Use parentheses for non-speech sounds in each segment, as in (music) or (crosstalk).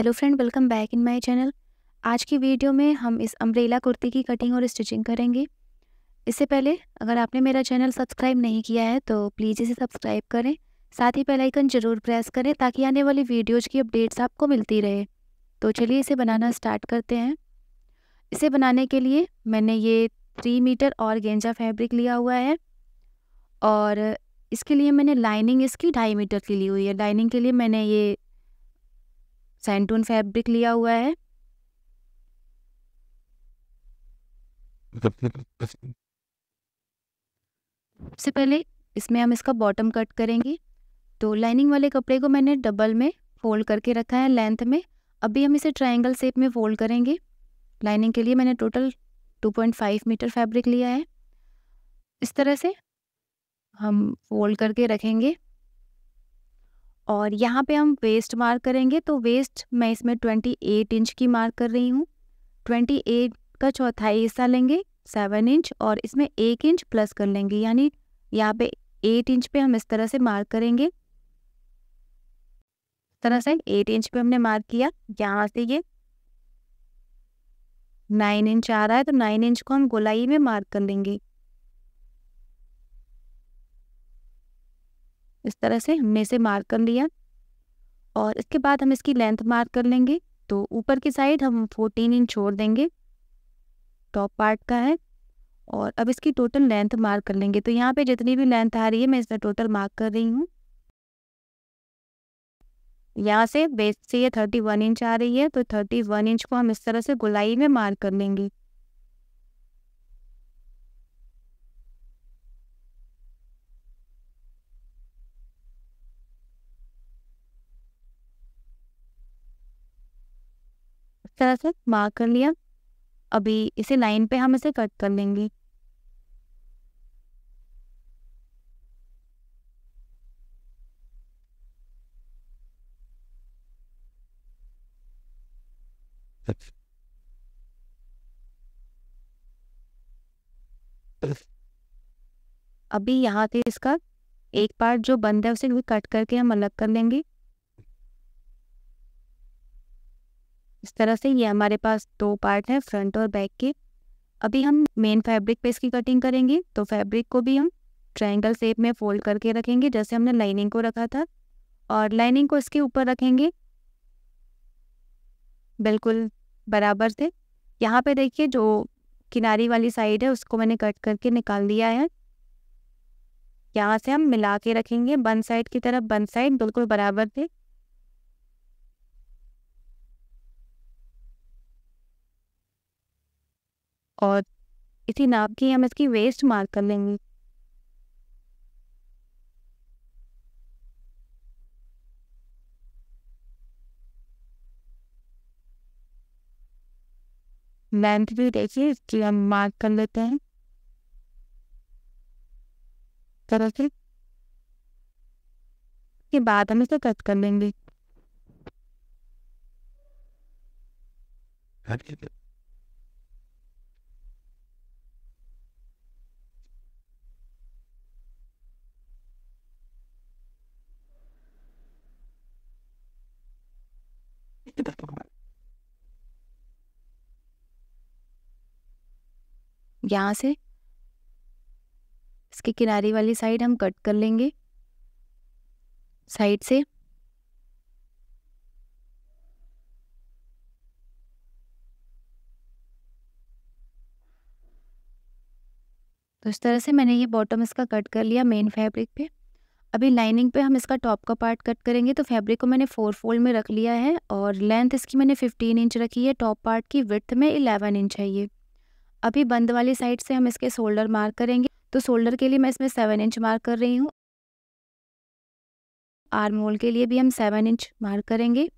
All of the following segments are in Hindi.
hello friend welcome back in my channel आज की वीडियो में हम इस अम्ब्रेला कुर्ती की कटिंग और स्टिचिंग करेंगे इससे पहले अगर आपने मेरा चैनल सब्सक्राइब नहीं किया है तो प्लीज़ इसे सब्सक्राइब करें साथ ही बेल आइकन ज़रूर प्रेस करें ताकि आने वाली वीडियोज़ की अपडेट्स आपको मिलती रहे तो चलिए इसे बनाना स्टार्ट करते हैं इसे बनाने के लिए मैंने ये थ्री मीटर और गेंजा फैब्रिक लिया हुआ है और इसके लिए मैंने लाइनिंग इसकी ढाई मीटर की ली हुई है लाइनिंग के लिए मैंने ये सैंटून फैब्रिक लिया हुआ है सबसे पहले इसमें हम इसका बॉटम कट करेंगे तो लाइनिंग वाले कपड़े को मैंने डबल में फोल्ड करके रखा है लेंथ में अभी हम इसे ट्रायंगल शेप में फोल्ड करेंगे लाइनिंग के लिए मैंने टोटल 2.5 मीटर फैब्रिक लिया है इस तरह से हम फोल्ड करके रखेंगे और यहाँ पे हम वेस्ट मार्क करेंगे तो वेस्ट मैं इसमें 28 इंच की मार्क कर रही हूँ 28 का चौथाई हिस्सा लेंगे 7 इंच और इसमें एक इंच प्लस कर लेंगे यानी यहाँ पे 8 इंच पे हम इस तरह से मार्क करेंगे इस तरह से 8 इंच पे हमने मार्क किया यहाँ से ये नाइन इंच आ रहा है तो नाइन इंच को हम गोलाई में मार्क कर लेंगे इस तरह से हमने इसे मार्क कर लिया और इसके बाद हम इसकी लेंथ मार्क कर लेंगे तो ऊपर की साइड हम फोर्टीन इंच छोड़ देंगे टॉप पार्ट का है और अब इसकी टोटल लेंथ मार्क कर लेंगे तो यहाँ पे जितनी भी लेंथ आ रही है मैं इसमें टोटल मार्क कर रही हूँ यहाँ से बेस से ये थर्टी वन इंच आ रही है तो थर्टी वन इंच को हम इस तरह से गुलाई में मार्क कर लेंगे तरह से मार्क कर लिया अभी इसी लाइन पे हम इसे कट कर लेंगे अभी यहाँ से इसका एक पार्ट जो बंद है उसे भी कट करके हम अलग कर लेंगे इस तरह से ये हमारे पास दो पार्ट है फ्रंट और बैक के अभी हम मेन फैब्रिक पे इसकी कटिंग करेंगे तो फैब्रिक को भी हम ट्रायंगल शेप में फोल्ड करके रखेंगे जैसे हमने लाइनिंग को रखा था और लाइनिंग को इसके ऊपर रखेंगे बिल्कुल बराबर से यहाँ पे देखिए जो किनारी वाली साइड है उसको मैंने कट करके निकाल दिया है यहाँ से हम मिला के रखेंगे वन साइड की तरफ वन साइड बिल्कुल बराबर से और इसी नाप की हम इसकी वेस्ट मार्क कर लेंगे लेंथ भी देखिए इसकी हम मार्क कर लेते हैं तरह से के बाद हम इसे कट कर लेंगे (laughs) यहाँ से इसके किनारे वाली साइड हम कट कर लेंगे साइड से तो इस तरह से मैंने ये बॉटम इसका कट कर लिया मेन फैब्रिक पे अभी लाइनिंग पे हम इसका टॉप का पार्ट कट करेंगे तो फैब्रिक को मैंने फोर फोल्ड में रख लिया है और लेंथ इसकी मैंने फिफ्टीन इंच रखी है टॉप पार्ट की विथ में इलेवन इंच है ये अभी बंद वाली साइड से हम इसके शोल्डर मार्क करेंगे तो शोल्डर के लिए मैं इसमें सेवन इंच मार्क कर रही हूँ आर्म होल के लिए भी हम सेवन इंच मार्क करेंगे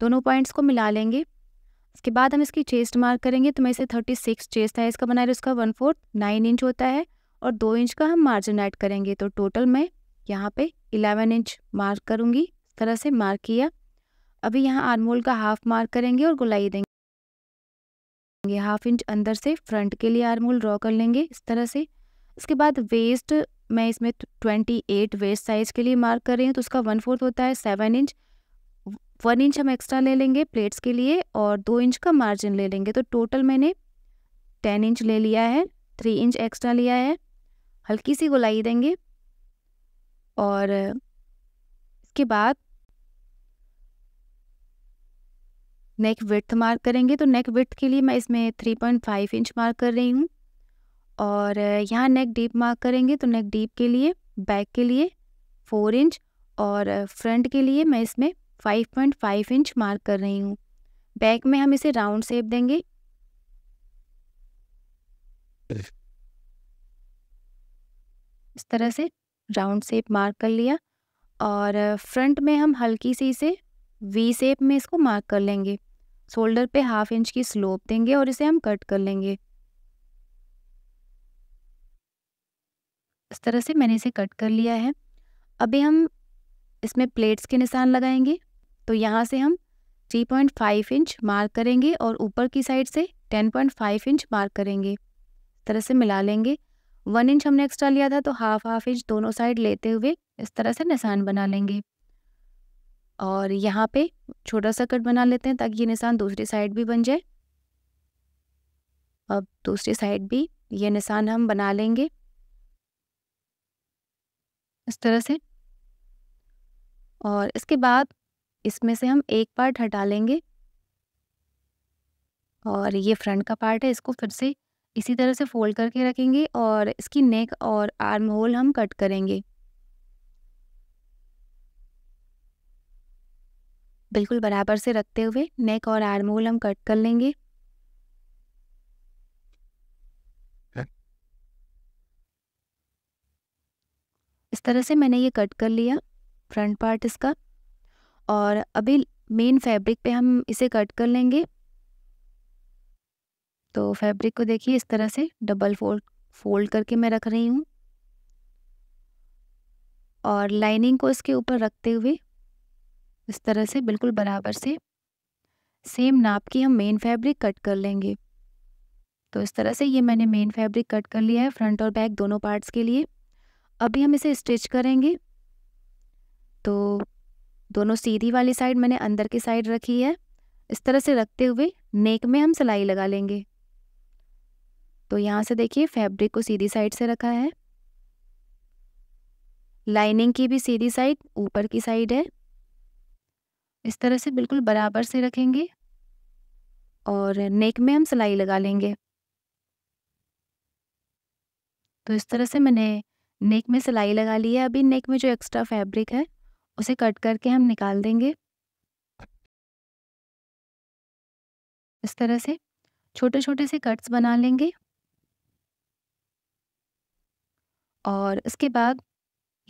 दोनों पॉइंट्स को मिला लेंगे इसके बाद हम इसकी चेस्ट मार्क करेंगे तो मैं इसे थर्टी सिक्स चेस्ट है इसका बना रही उसका वन फोर्थ नाइन इंच होता है और दो इंच का हम मार्जिन ऐड करेंगे तो टोटल मैं यहाँ पे 11 इंच मार्क करूँगी इस तरह से मार्क किया अभी यहाँ आर्मोल का हाफ मार्क करेंगे और गुलाई देंगे हाफ इंच अंदर से फ्रंट के लिए आर्मोल ड्रॉ कर लेंगे इस तरह से उसके बाद वेस्ट मैं इसमें ट्वेंटी एट वेस्ट साइज़ के लिए मार्क कर रही हूँ तो उसका वन फोर्थ होता है सेवन इंच वन इंच हम एक्स्ट्रा ले लेंगे प्लेट्स के लिए और दो इंच का मार्जिन ले लेंगे तो टोटल मैंने टेन इंच ले लिया है थ्री इंच एक्स्ट्रा लिया है हल्की सी गुलाई देंगे और इसके बाद नेक विथ मार्क करेंगे तो नेक विथ के लिए मैं इसमें three point five inch mark कर रही हूँ और यहाँ नेक डीप मार्क करेंगे तो नेक डीप के लिए बैक के लिए फोर इंच और फ्रंट के लिए मैं इसमें five point five inch mark कर रही हूँ बैक में हम इसे राउंड शेप देंगे इस तरह से राउंड सेप मार्क कर लिया और फ्रंट में हम हल्की सी इसे वी सेप में इसको मार्क कर लेंगे शोल्डर पे हाफ इंच की स्लोप देंगे और इसे हम कट कर लेंगे इस तरह से मैंने इसे कट कर लिया है अभी हम इसमें प्लेट्स के निशान लगाएंगे तो यहाँ से हम 3.5 इंच मार्क करेंगे और ऊपर की साइड से 10.5 इंच मार्क करेंगे इस तरह से मिला लेंगे वन इंच हमने एक्स्ट्रा लिया था तो हाफ हाफ इंच दोनों साइड लेते हुए इस तरह से निशान बना लेंगे और यहाँ पे छोटा सा कट बना लेते हैं ताकि ये निशान दूसरी साइड भी बन जाए अब दूसरी साइड भी ये निशान हम बना लेंगे इस तरह से और इसके बाद इसमें से हम एक पार्ट हटा लेंगे और ये फ्रंट का पार्ट है इसको फिर से इसी तरह से फोल्ड करके रखेंगे और इसकी नेक और आर्म होल हम कट करेंगे बिल्कुल बराबर से रखते हुए नेक और आर्म होल हम कट कर लेंगे इस तरह से मैंने ये कट कर लिया फ्रंट पार्ट इसका और अभी मेन फैब्रिक पे हम इसे कट कर लेंगे तो फैब्रिक को देखिए इस तरह से डबल फोल्ड फोल्ड करके मैं रख रही हूँ और लाइनिंग को इसके ऊपर रखते हुए इस तरह से बिल्कुल बराबर से सेम नाप की हम मेन फैब्रिक कट कर लेंगे तो इस तरह से ये मैंने मेन फैब्रिक कट कर लिया है फ्रंट और बैक दोनों पार्ट्स के लिए अभी हम इसे स्टिच करेंगे तो दोनों सीधी वाली साइड मैंने अंदर की साइड रखी है इस तरह से रखते हुए नेक में हम सिलाई लगा लेंगे तो यहाँ से देखिए फैब्रिक को सीधी साइड से रखा है लाइनिंग की भी सीधी साइड ऊपर की साइड है इस तरह से बिल्कुल बराबर से रखेंगे और नेक में हम सिलाई लगा लेंगे तो इस तरह से मैंने नेक में सिलाई लगा ली है अभी नेक में जो एक्स्ट्रा फैब्रिक है उसे कट करके हम निकाल देंगे इस तरह से छोटे छोटे से कट्स बना लेंगे और उसके बाद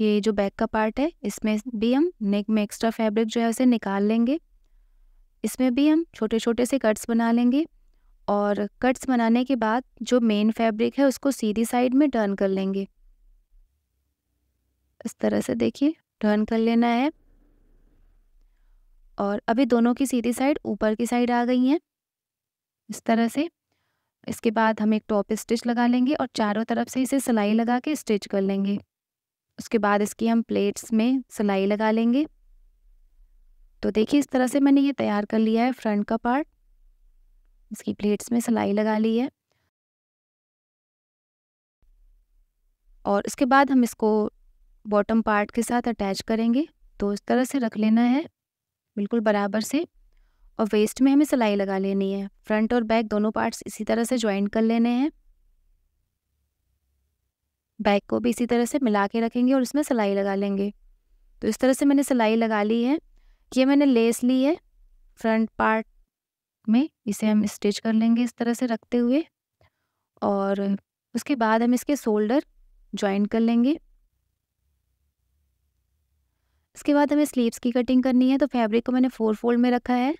ये जो बैक का पार्ट है इसमें भी हम नेक में एक्स्ट्रा फैब्रिक जो है उसे निकाल लेंगे इसमें भी हम छोटे छोटे से कट्स बना लेंगे और कट्स बनाने के बाद जो मेन फैब्रिक है उसको सीधी साइड में टर्न कर लेंगे इस तरह से देखिए टर्न कर लेना है और अभी दोनों की सीधी साइड ऊपर की साइड आ गई हैं इस तरह से इसके बाद हम एक टॉप स्टिच लगा लेंगे और चारों तरफ से इसे सिलाई लगा के स्टिच कर लेंगे उसके बाद इसकी हम प्लेट्स में सिलाई लगा लेंगे तो देखिए इस तरह से मैंने ये तैयार कर लिया है फ्रंट का पार्ट इसकी प्लेट्स में सिलाई लगा ली है और इसके बाद हम इसको बॉटम पार्ट के साथ अटैच करेंगे तो इस तरह से रख लेना है बिल्कुल बराबर से और वेस्ट में हमें सिलाई लगा लेनी है फ्रंट और बैक दोनों पार्ट्स इसी तरह से ज्वाइन कर लेने हैं बैक को भी इसी तरह से मिला के रखेंगे और इसमें सिलाई लगा लेंगे तो इस तरह से मैंने सिलाई लगा ली है ये मैंने लेस ली है फ्रंट पार्ट में इसे हम स्टिच कर लेंगे इस तरह से रखते हुए और उसके बाद हम इसके शोल्डर ज्वाइन कर लेंगे इसके बाद हमें स्लीव्स की कटिंग करनी है तो फैब्रिक को मैंने फोर फोल्ड में रखा है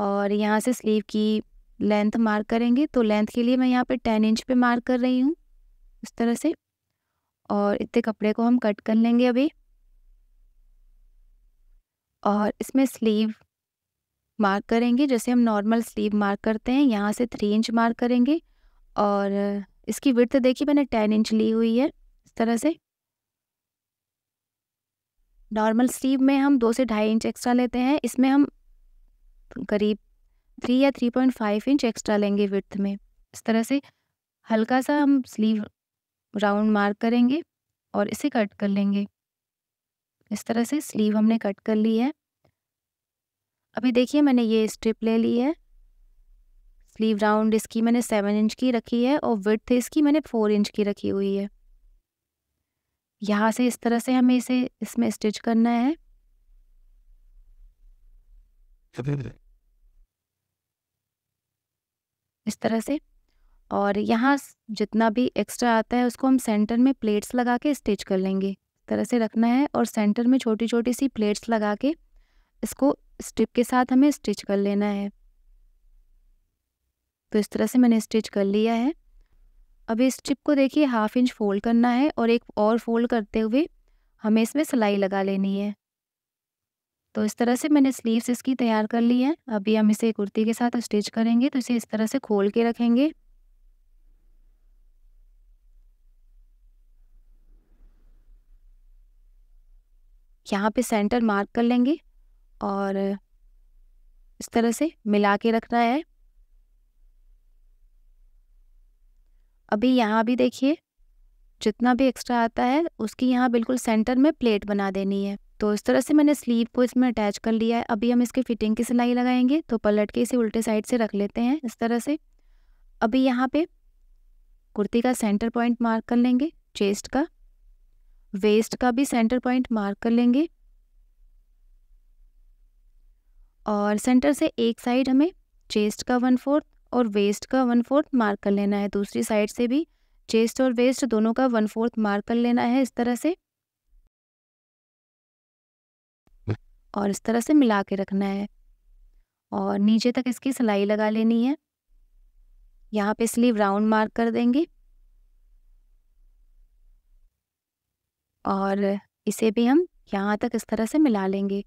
और यहाँ से स्लीव की लेंथ मार्क करेंगे तो लेंथ के लिए मैं यहाँ पे टेन इंच पे मार्क कर रही हूँ इस तरह से और इतने कपड़े को हम कट कर लेंगे अभी और इसमें स्लीव मार्क करेंगे जैसे हम नॉर्मल स्लीव मार्क करते हैं यहाँ से थ्री इंच मार्क करेंगे और इसकी विर्थ देखिए मैंने टेन इंच ली हुई है इस तरह से नॉर्मल स्लीव में हम दो से ढाई इंच एक्स्ट्रा लेते हैं इसमें हम करीब थ्री या three point five inch extra लेंगे विथ में इस तरह से हल्का सा हम स्लीव राउंड मार्क करेंगे और इसे कट कर लेंगे इस तरह से स्लीव हमने कट कर ली है अभी देखिए मैंने ये स्ट्रिप ले ली है स्लीव राउंड इसकी मैंने सेवन इंच की रखी है और विथ इसकी मैंने फोर इंच की रखी हुई है यहाँ से इस तरह से हमें इसे इसमें स्टिच करना है इस तरह से और यहाँ जितना भी एक्स्ट्रा आता है उसको हम सेंटर में प्लेट्स लगा के स्टिच कर लेंगे इस तरह से रखना है और सेंटर में छोटी छोटी सी प्लेट्स लगा के इसको स्ट्रिप के साथ हमें स्टिच कर लेना है तो इस तरह से मैंने स्टिच कर लिया है अब इस स्ट्रिप को देखिए हाफ इंच फोल्ड करना है और एक और फोल्ड करते हुए हमें इसमें सिलाई लगा लेनी है तो इस तरह से मैंने स्लीव्स इसकी तैयार कर ली है अभी हम इसे कुर्ती के साथ स्टिच करेंगे तो इसे इस तरह से खोल के रखेंगे यहाँ पे सेंटर मार्क कर लेंगे और इस तरह से मिला के रखना है अभी यहाँ भी देखिए जितना भी एक्स्ट्रा आता है उसकी यहाँ बिल्कुल सेंटर में प्लेट बना देनी है तो इस तरह से मैंने स्लीव को इसमें अटैच कर लिया है अभी हम इसकी फिटिंग की सिलाई लगाएंगे तो पलट के इसे उल्टे साइड से रख लेते हैं इस तरह से अभी यहाँ पे कुर्ती का सेंटर पॉइंट मार्क कर लेंगे चेस्ट का वेस्ट का भी सेंटर पॉइंट मार्क कर लेंगे और सेंटर से एक साइड हमें चेस्ट का वन फोर्थ और वेस्ट का वन फोर्थ मार्क कर लेना है दूसरी साइड से भी चेस्ट और वेस्ट दोनों का वन फोर्थ मार्क कर लेना है इस तरह से और इस तरह से मिला के रखना है और नीचे तक इसकी सिलाई लगा लेनी है यहाँ पे स्लीव राउंड मार्क कर देंगे और इसे भी हम यहाँ तक इस तरह से मिला लेंगे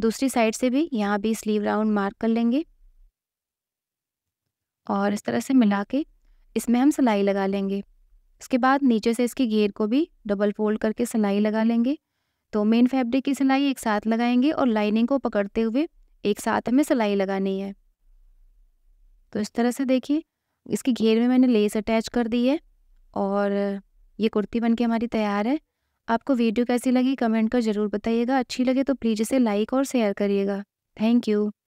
दूसरी साइड से भी यहाँ भी स्लीव राउंड मार्क कर लेंगे और इस तरह से मिला के इसमें हम सिलाई लगा लेंगे उसके बाद नीचे से इसकी घेर को भी डबल फोल्ड करके सिलाई लगा लेंगे तो मेन फैब्रिक की सिलाई एक साथ लगाएंगे और लाइनिंग को पकड़ते हुए एक साथ हमें सिलाई लगानी है तो इस तरह से देखिए इसके घेर में मैंने लेस अटैच कर दी है और ये कुर्ती बन के हमारी तैयार है आपको वीडियो कैसी लगी कमेंट कर ज़रूर बताइएगा अच्छी लगे तो प्लीज़ इसे लाइक और शेयर करिएगा थैंक यू